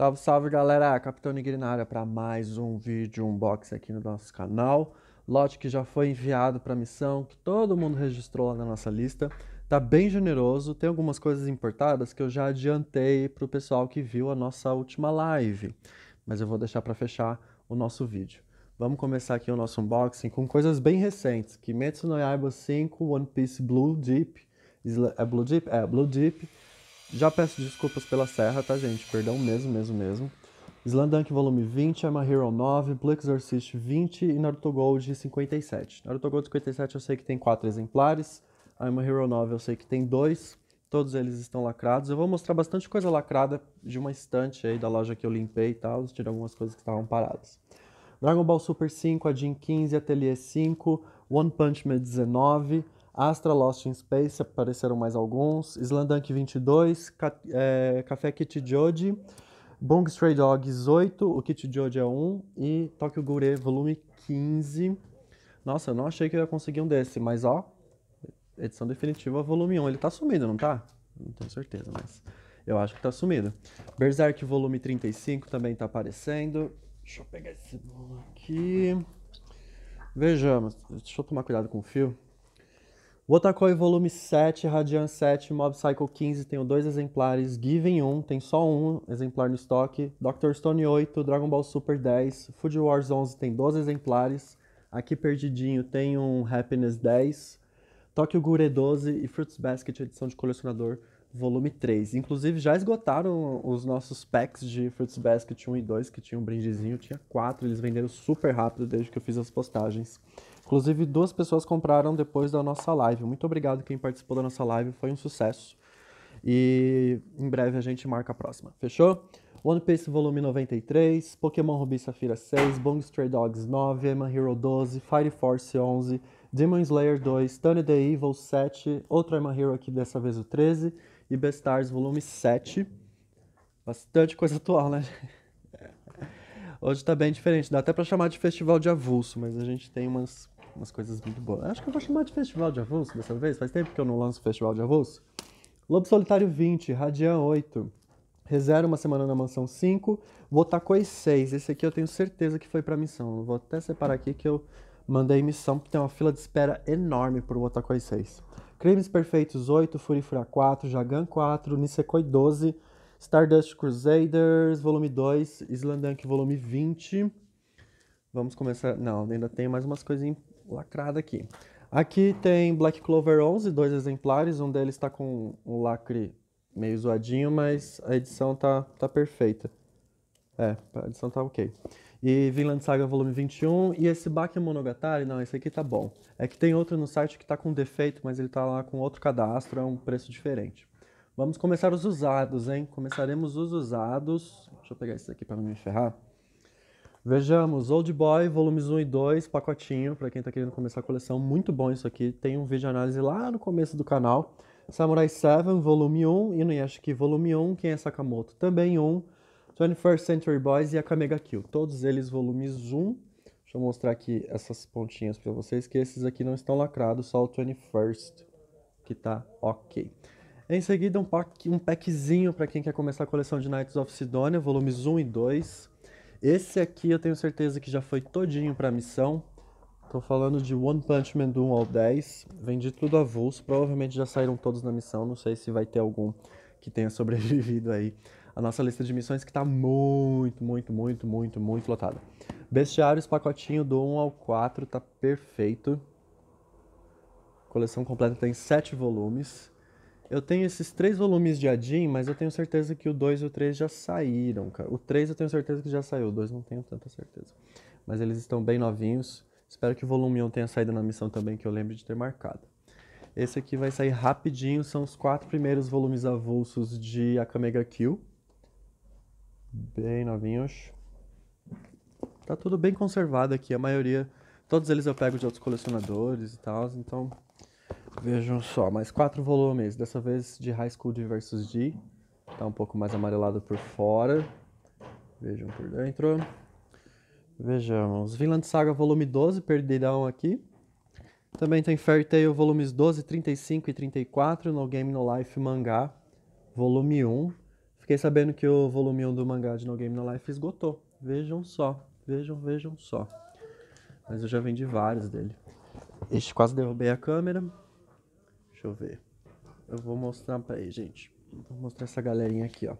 Salve, salve galera! Capitão Nigri para mais um vídeo unboxing aqui no nosso canal. Lote que já foi enviado para missão, que todo mundo registrou lá na nossa lista. Tá bem generoso, tem algumas coisas importadas que eu já adiantei para o pessoal que viu a nossa última live. Mas eu vou deixar para fechar o nosso vídeo. Vamos começar aqui o nosso unboxing com coisas bem recentes. Kimetsu no Yaiba 5 One Piece Blue Deep. É Blue Deep? É, Blue Deep. Já peço desculpas pela serra, tá, gente? Perdão mesmo, mesmo, mesmo. Slandank volume 20, I'm a Hero 9, Blue Exorcist 20 e Naruto Gold 57. Naruto Gold 57 eu sei que tem 4 exemplares, I'm a Hero 9 eu sei que tem 2, todos eles estão lacrados. Eu vou mostrar bastante coisa lacrada de uma estante aí da loja que eu limpei e tal, tirei algumas coisas que estavam paradas. Dragon Ball Super 5, a Jin 15, Atelier 5, One Punch Man 19, Astra Lost in Space, apareceram mais alguns, Slandank 22, Ca é, Café Kit Joji, Bong Stray Dogs 8, o Kit Joji é 1 e Tokyo Gure volume 15. Nossa, eu não achei que eu ia conseguir um desse, mas ó, edição definitiva volume 1. Ele tá sumido, não tá? Não tenho certeza, mas eu acho que tá sumido. Berserk volume 35 também tá aparecendo. Deixa eu pegar esse bolo aqui. Vejamos. Deixa eu tomar cuidado com o fio. O Otakoi Volume 7, Radiant 7, Mob Psycho 15, tenho dois exemplares, Given 1, tem só um exemplar no estoque, Doctor Stone 8, Dragon Ball Super 10, Food Wars 11 tem 12 exemplares, aqui perdidinho tem um Happiness 10, Tokyo Gure 12 e Fruits Basket edição de colecionador volume 3. Inclusive já esgotaram os nossos packs de Fruits Basket 1 e 2 que tinha um brindezinho, tinha quatro, eles venderam super rápido desde que eu fiz as postagens. Inclusive, duas pessoas compraram depois da nossa live. Muito obrigado quem participou da nossa live, foi um sucesso. E em breve a gente marca a próxima. Fechou? One Piece Volume 93, Pokémon Rubi Safira 6, Bong Stray Dogs 9, Eman Hero 12, Fire Force 11, Demon Slayer 2, Tony the Evil 7, outro Eman Hero aqui, dessa vez o 13, e Bestars Volume 7. Bastante coisa atual, né? Hoje tá bem diferente, dá até pra chamar de festival de avulso, mas a gente tem umas umas coisas muito boas. Acho que eu vou chamar de Festival de Avulso dessa vez, faz tempo que eu não lanço Festival de Avulso. Lobo Solitário 20, Radian 8, Rezero Uma Semana na Mansão 5, Wotacoi 6. Esse aqui eu tenho certeza que foi pra missão. vou até separar aqui que eu mandei missão, porque tem uma fila de espera enorme pro Wotacoi 6. Crimes Perfeitos 8, Furifura 4, Jagan 4, Nisekoi 12, Stardust Crusaders, volume 2, Islandank, volume 20. Vamos começar. Não, ainda tem mais umas coisinhas lacrada aqui. Aqui tem Black Clover 11, dois exemplares, um deles está com um lacre meio zoadinho, mas a edição tá, tá perfeita. É, a edição tá ok. E Vinland Saga volume 21, e esse Baki Monogatari, não, esse aqui tá bom. É que tem outro no site que tá com defeito, mas ele tá lá com outro cadastro, é um preço diferente. Vamos começar os usados, hein? Começaremos os usados. Deixa eu pegar esse aqui para não me ferrar. Vejamos, Old Boy, volumes 1 e 2, pacotinho, para quem tá querendo começar a coleção, muito bom isso aqui. Tem um vídeo análise lá no começo do canal. Samurai 7, volume 1, Inuyashiki, volume 1, Quem é Sakamoto, também 1, 21st Century Boys e Akamega Kill. Todos eles volumes 1. Deixa eu mostrar aqui essas pontinhas para vocês, que esses aqui não estão lacrados, só o 21st, que tá ok. Em seguida, um, pack, um packzinho para quem quer começar a coleção de Knights of Sidonia, volumes 1 e 2. Esse aqui eu tenho certeza que já foi todinho pra missão. Tô falando de One Punch Man do 1 ao 10. Vendi tudo avulso. Provavelmente já saíram todos na missão. Não sei se vai ter algum que tenha sobrevivido aí. A nossa lista de missões que tá muito, muito, muito, muito, muito lotada. Bestiários, pacotinho do 1 ao 4, tá perfeito. coleção completa tem 7 volumes. Eu tenho esses três volumes de Adin, mas eu tenho certeza que o 2 e o 3 já saíram, cara. O 3 eu tenho certeza que já saiu, o 2 não tenho tanta certeza. Mas eles estão bem novinhos. Espero que o volume 1 tenha saído na missão também, que eu lembro de ter marcado. Esse aqui vai sair rapidinho, são os quatro primeiros volumes avulsos de Akamega Kill. Bem novinhos. Tá tudo bem conservado aqui, a maioria... Todos eles eu pego de outros colecionadores e tal, então Vejam só, mais quatro volumes, dessa vez de High School vs D. Tá um pouco mais amarelado por fora. Vejam por dentro. Vejamos, Vinland Saga volume 12, perdirão aqui. Também tem Fairy Tail volumes 12, 35 e 34, No Game No Life mangá, volume 1. Fiquei sabendo que o volume 1 do mangá de No Game No Life esgotou. Vejam só, vejam, vejam só. Mas eu já vendi vários dele. Este quase derrubei a câmera. Deixa eu ver. Eu vou mostrar pra aí, gente. Vou mostrar essa galerinha aqui, ó.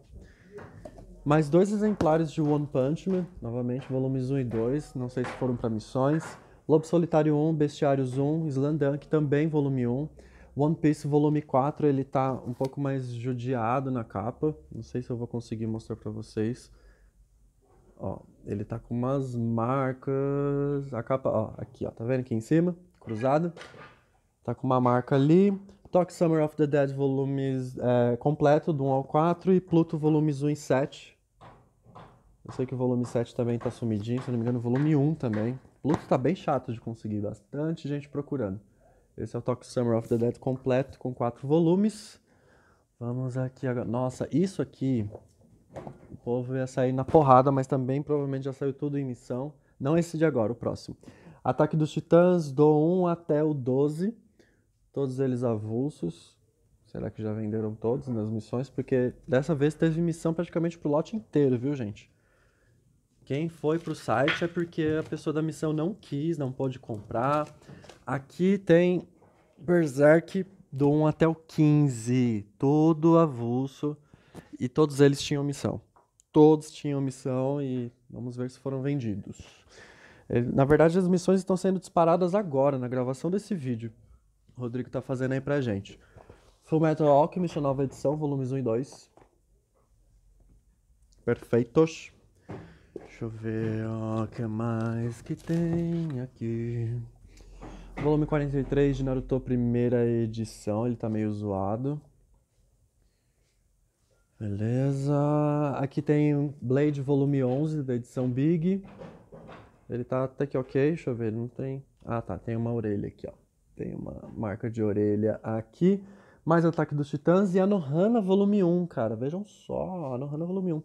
Mais dois exemplares de One Punch Man, novamente, volumes 1 e 2, não sei se foram para missões. Lobo Solitário 1, Bestiários 1, Slandunk também, volume 1. One Piece volume 4, ele tá um pouco mais judiado na capa. Não sei se eu vou conseguir mostrar para vocês. Ó, ele tá com umas marcas. A capa, ó, aqui, ó, tá vendo aqui em cima? Cruzada. Tá com uma marca ali. Talk Summer of the Dead, volumes é, completo, do 1 ao 4, e Pluto, volumes 1 e 7. Eu sei que o volume 7 também tá sumidinho, se não me engano, o volume 1 também. Pluto tá bem chato de conseguir, bastante gente procurando. Esse é o Talk Summer of the Dead completo, com 4 volumes. Vamos aqui agora. Nossa, isso aqui. O povo ia sair na porrada, mas também provavelmente já saiu tudo em missão. Não esse de agora, o próximo. Ataque dos Titãs, do 1 até o 12 todos eles avulsos. Será que já venderam todos nas missões? Porque dessa vez teve missão praticamente pro lote inteiro, viu, gente? Quem foi pro site é porque a pessoa da missão não quis, não pôde comprar. Aqui tem Berserk do 1 até o 15, todo avulso. E todos eles tinham missão. Todos tinham missão e vamos ver se foram vendidos. Na verdade, as missões estão sendo disparadas agora, na gravação desse vídeo. Rodrigo tá fazendo aí pra gente. Full Metal Alchemist, a nova edição, volumes 1 e 2. Perfeitos. Deixa eu ver o que mais que tem aqui. Volume 43 de Naruto, primeira edição. Ele tá meio zoado. Beleza. Aqui tem Blade volume 11 da edição Big. Ele tá até que ok, deixa eu ver, não tem... Ah tá, tem uma orelha aqui, ó. Tem uma marca de orelha aqui. Mais Ataque dos Titãs e Anohana Volume 1, cara. Vejam só, Anohana Volume 1.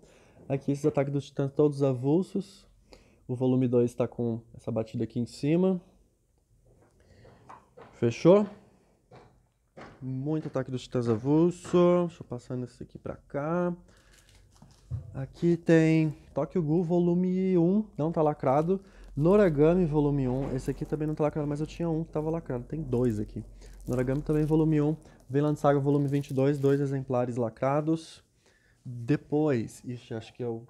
Aqui esses Ataques dos Titãs todos avulsos. O volume 2 está com essa batida aqui em cima. Fechou? Muito ataque dos titãs avulso. Deixa eu passar nesse aqui pra cá. Aqui tem Tokyo Ghoul volume 1, não tá lacrado. Noragami Volume 1, esse aqui também não tá lacrado, mas eu tinha um que tava lacrado, tem dois aqui. Noragami também Volume 1, Vinland Saga Volume 22, dois exemplares lacrados. Depois, ixi, acho que eu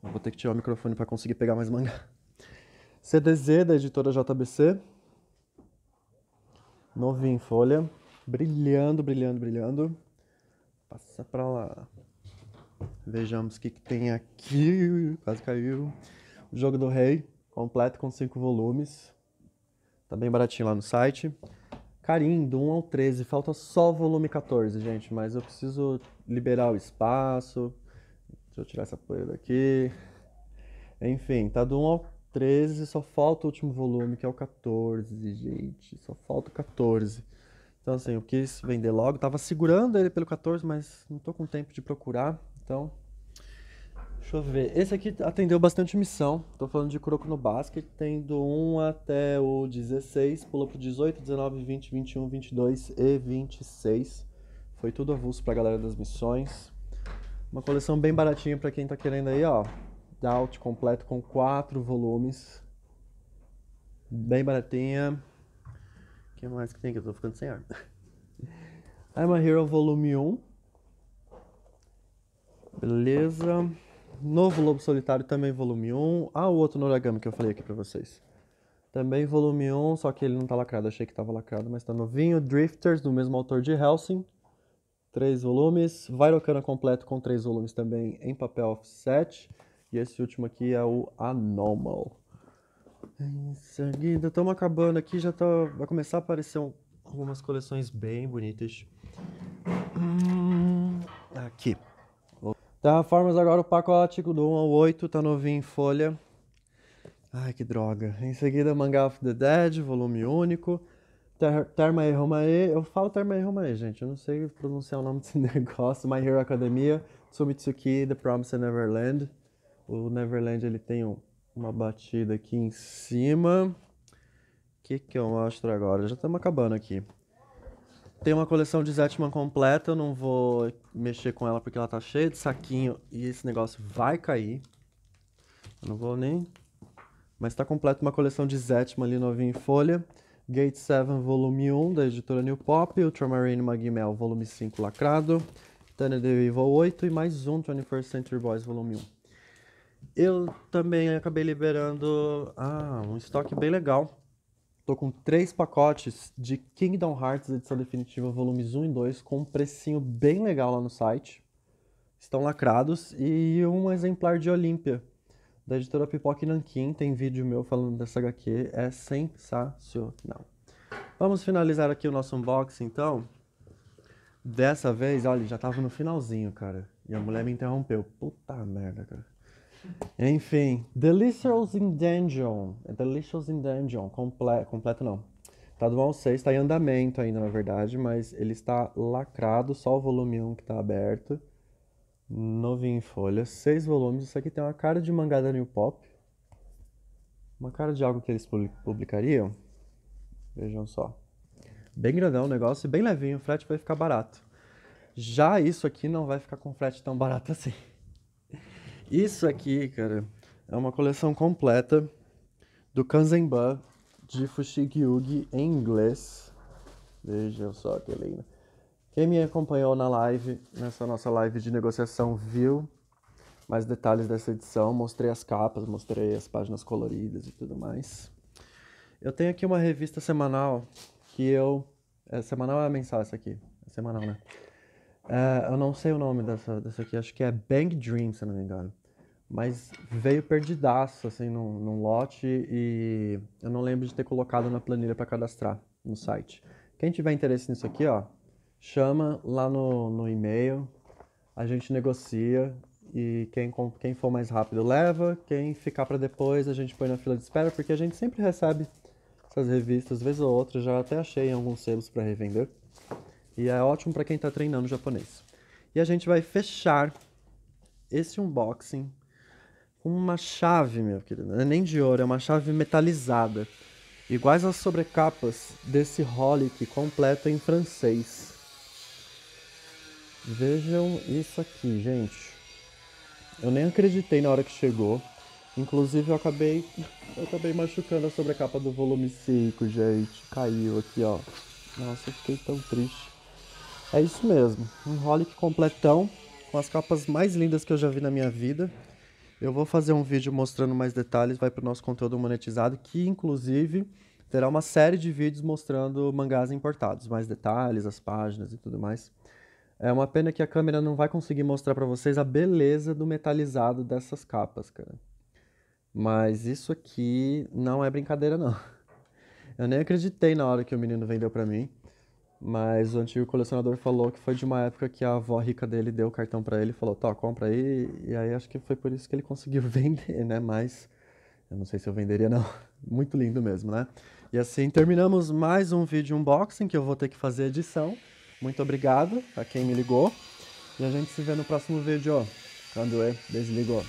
vou ter que tirar o microfone para conseguir pegar mais mangá. CDZ da editora JBC. Novinho em folha. Brilhando, brilhando, brilhando. Passa para lá. Vejamos o que, que tem aqui. Quase caiu. O jogo do rei completo com cinco volumes. Tá bem baratinho lá no site. Carinho, do 1 ao 13. Falta só o volume 14, gente. Mas eu preciso liberar o espaço. Deixa eu tirar essa poeira daqui. Enfim, tá do 1 ao 13. Só falta o último volume, que é o 14, gente. Só falta o 14. Então, assim, eu quis vender logo. Tava segurando ele pelo 14, mas não tô com tempo de procurar. Então, Deixa eu ver. Esse aqui atendeu bastante missão. Tô falando de Croco no Basket, tendo 1 até o 16, pulou pro 18, 19, 20, 21, 22 e 26. Foi tudo avulso pra galera das missões. Uma coleção bem baratinha pra quem tá querendo aí, ó. Doubt completo com 4 volumes. Bem baratinha. O que mais que tem que eu tô ficando sem ar? I'm a Hero Volume 1. Beleza. Novo Lobo Solitário, também volume 1. Ah, o outro Noragami que eu falei aqui pra vocês. Também volume 1, só que ele não tá lacrado. Achei que tava lacrado, mas tá novinho. Drifters, do mesmo autor de Helsing. Três volumes. Vairocana completo com três volumes também em papel offset. E esse último aqui é o Anomal. Em seguida, estamos acabando aqui, já tá, vai começar a aparecer um, algumas coleções bem bonitas. Hum, aqui. Terraformas tá, agora o pacote do 1 ao 8 tá novinho em folha. Ai, que droga. Em seguida, Manga of the Dead, volume único. Ter Terma e Romae. Eu falo Terma e Romae, gente. Eu não sei pronunciar o nome desse negócio. My Hero Academia, Sumitsuki, The Promised Neverland. O Neverland, ele tem um, uma batida aqui em cima. O que, que eu mostro agora? Já estamos acabando aqui. Tem uma coleção de Zetman completa, eu não vou mexer com ela porque ela tá cheia de saquinho e esse negócio vai cair. Eu não vou nem... Mas tá completa uma coleção de Zetman ali novinha em folha. Gate 7, volume 1, da editora New Pop. Ultramarine Magmel, volume 5, lacrado. Tana the Evil 8 e mais um 21st Century Boys, volume 1. Eu também acabei liberando ah, um estoque bem legal Tô com três pacotes de Kingdom Hearts edição definitiva volumes 1 e 2 com um precinho bem legal lá no site. Estão lacrados e um exemplar de Olímpia da editora Pipoca e tem vídeo meu falando dessa HQ, é sensacional. Vamos finalizar aqui o nosso unboxing então. Dessa vez, olha, já tava no finalzinho, cara. E a mulher me interrompeu. Puta merda, cara. Enfim, Delicious in Dungeon. Delicious é in Dungeon, Comple completo não. Tá do 1 ao 6, tá em andamento ainda, na verdade, mas ele está lacrado, só o volume 1 que tá aberto. Novinho em folha, seis volumes. Isso aqui tem uma cara de mangá da New Pop. Uma cara de algo que eles publicariam. Vejam só. Bem grandão o negócio e bem levinho, o frete vai ficar barato. Já isso aqui não vai ficar com frete tão barato assim. Isso aqui, cara, é uma coleção completa do Kanzenba de Fushigi Yugi em inglês. Vejam só que lindo. Quem me acompanhou na live, nessa nossa live de negociação, viu mais detalhes dessa edição. Mostrei as capas, mostrei as páginas coloridas e tudo mais. Eu tenho aqui uma revista semanal que eu. É semanal ou é mensal essa aqui? É semanal, né? É, eu não sei o nome dessa, dessa aqui, acho que é Bang Dream, se não me engano mas veio perdidaço, assim, num, num, lote e eu não lembro de ter colocado na planilha para cadastrar no site. Quem tiver interesse nisso aqui, ó, chama lá no, no e-mail, a gente negocia e quem, quem for mais rápido leva, quem ficar para depois a gente põe na fila de espera, porque a gente sempre recebe essas revistas, vez ou outra, já até achei em alguns selos para revender. E é ótimo para quem está treinando japonês. E a gente vai fechar esse unboxing uma chave, meu querido. Não é nem de ouro, é uma chave metalizada. Iguais às sobrecapas desse Holic completo em francês. Vejam isso aqui, gente. Eu nem acreditei na hora que chegou. Inclusive eu acabei. Eu acabei machucando a sobrecapa do volume 5, gente. Caiu aqui, ó. Nossa, eu fiquei tão triste. É isso mesmo. Um Holic completão. Com as capas mais lindas que eu já vi na minha vida. Eu vou fazer um vídeo mostrando mais detalhes, vai para o nosso conteúdo monetizado, que inclusive terá uma série de vídeos mostrando mangás importados, mais detalhes, as páginas e tudo mais. É uma pena que a câmera não vai conseguir mostrar para vocês a beleza do metalizado dessas capas, cara. Mas isso aqui não é brincadeira, não. Eu nem acreditei na hora que o menino vendeu para mim. Mas o antigo colecionador falou que foi de uma época que a avó rica dele deu o cartão para ele e falou, Tó, compra aí. E aí acho que foi por isso que ele conseguiu vender, né? Mas eu não sei se eu venderia, não. Muito lindo mesmo, né? E assim terminamos mais um vídeo unboxing que eu vou ter que fazer edição. Muito obrigado a quem me ligou. E a gente se vê no próximo vídeo. Quando eu desligou.